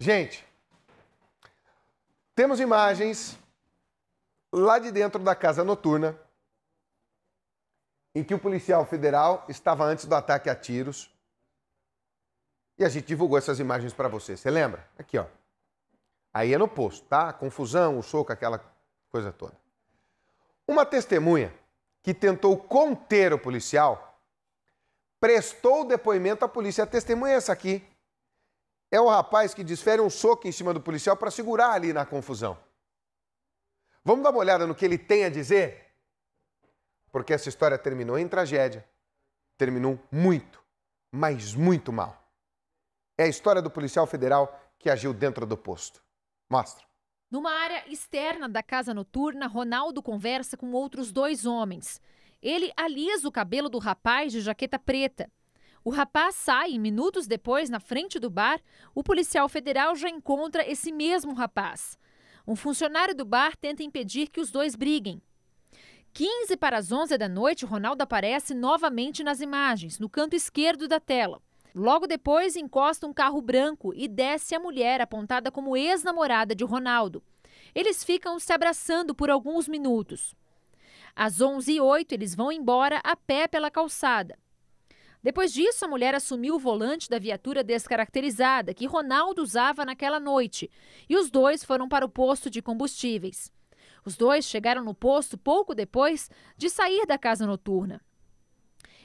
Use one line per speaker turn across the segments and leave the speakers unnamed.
Gente, temos imagens lá de dentro da casa noturna em que o policial federal estava antes do ataque a tiros. E a gente divulgou essas imagens para você. Você lembra? Aqui, ó. Aí é no posto, tá? Confusão, o soco, aquela coisa toda. Uma testemunha que tentou conter o policial prestou depoimento à polícia. A testemunha é essa aqui é o rapaz que desfere um soco em cima do policial para segurar ali na confusão. Vamos dar uma olhada no que ele tem a dizer? Porque essa história terminou em tragédia. Terminou muito, mas muito mal. É a história do policial federal que agiu dentro do posto. Mostra.
Numa área externa da casa noturna, Ronaldo conversa com outros dois homens. Ele alisa o cabelo do rapaz de jaqueta preta. O rapaz sai e minutos depois, na frente do bar, o policial federal já encontra esse mesmo rapaz. Um funcionário do bar tenta impedir que os dois briguem. 15 para as 11 da noite, Ronaldo aparece novamente nas imagens, no canto esquerdo da tela. Logo depois, encosta um carro branco e desce a mulher apontada como ex-namorada de Ronaldo. Eles ficam se abraçando por alguns minutos. Às 11 e 08 eles vão embora a pé pela calçada. Depois disso, a mulher assumiu o volante da viatura descaracterizada que Ronaldo usava naquela noite e os dois foram para o posto de combustíveis. Os dois chegaram no posto pouco depois de sair da casa noturna.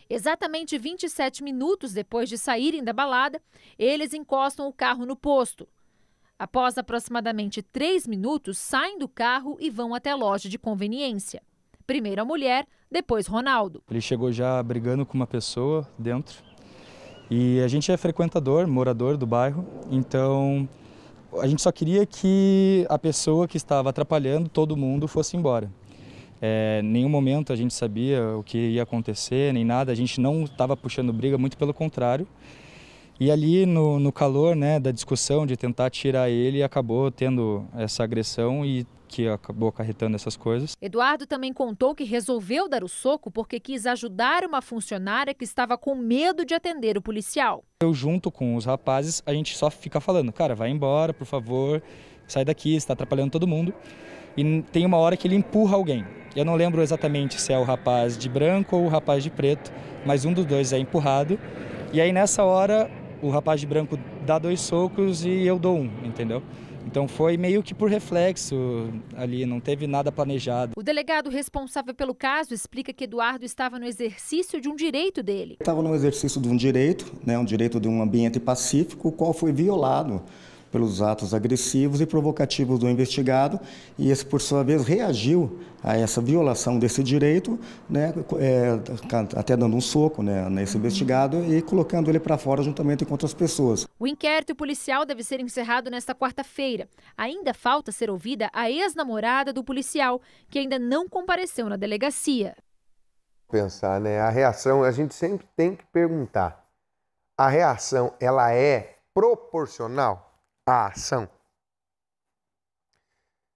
Exatamente 27 minutos depois de saírem da balada, eles encostam o carro no posto. Após aproximadamente 3 minutos, saem do carro e vão até a loja de conveniência. Primeiro a mulher, depois Ronaldo.
Ele chegou já brigando com uma pessoa dentro. E a gente é frequentador, morador do bairro, então a gente só queria que a pessoa que estava atrapalhando todo mundo fosse embora. É, nenhum momento a gente sabia o que ia acontecer, nem nada, a gente não estava puxando briga, muito pelo contrário. E ali no, no calor né, da discussão, de tentar tirar ele, acabou tendo essa agressão e que acabou acarretando essas coisas.
Eduardo também contou que resolveu dar o soco porque quis ajudar uma funcionária que estava com medo de atender o policial.
Eu, junto com os rapazes, a gente só fica falando: cara, vai embora, por favor, sai daqui, está atrapalhando todo mundo. E tem uma hora que ele empurra alguém. Eu não lembro exatamente se é o rapaz de branco ou o rapaz de preto, mas um dos dois é empurrado. E aí nessa hora o rapaz de branco dá dois socos e eu dou um, entendeu? Então foi meio que por reflexo ali, não teve nada planejado. O
delegado responsável pelo caso explica que Eduardo estava no exercício de um direito dele.
Estava no exercício de um direito, né, um direito de um ambiente pacífico, o qual foi violado pelos atos agressivos e provocativos do investigado, e esse, por sua vez, reagiu a essa violação desse direito, né, é, até dando um soco né, nesse investigado e colocando ele para fora juntamente com outras pessoas.
O inquérito policial deve ser encerrado nesta quarta-feira. Ainda falta ser ouvida a ex-namorada do policial, que ainda não compareceu na delegacia.
Pensar, né? A reação, a gente sempre tem que perguntar. A reação, ela é proporcional? a ação.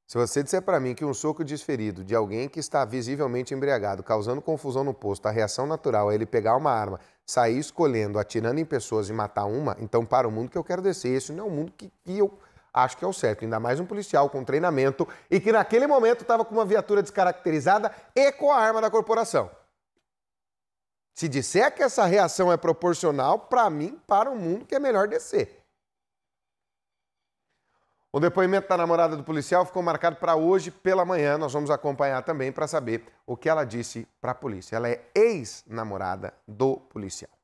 Se você disser para mim que um soco desferido de alguém que está visivelmente embriagado, causando confusão no posto, a reação natural é ele pegar uma arma, sair escolhendo, atirando em pessoas e matar uma, então para o mundo que eu quero descer, esse não é o mundo que, que eu acho que é o certo. Ainda mais um policial com treinamento e que naquele momento estava com uma viatura descaracterizada e com a arma da corporação. Se disser que essa reação é proporcional, para mim, para o mundo que é melhor descer. O depoimento da namorada do policial ficou marcado para hoje pela manhã. Nós vamos acompanhar também para saber o que ela disse para a polícia. Ela é ex-namorada do policial.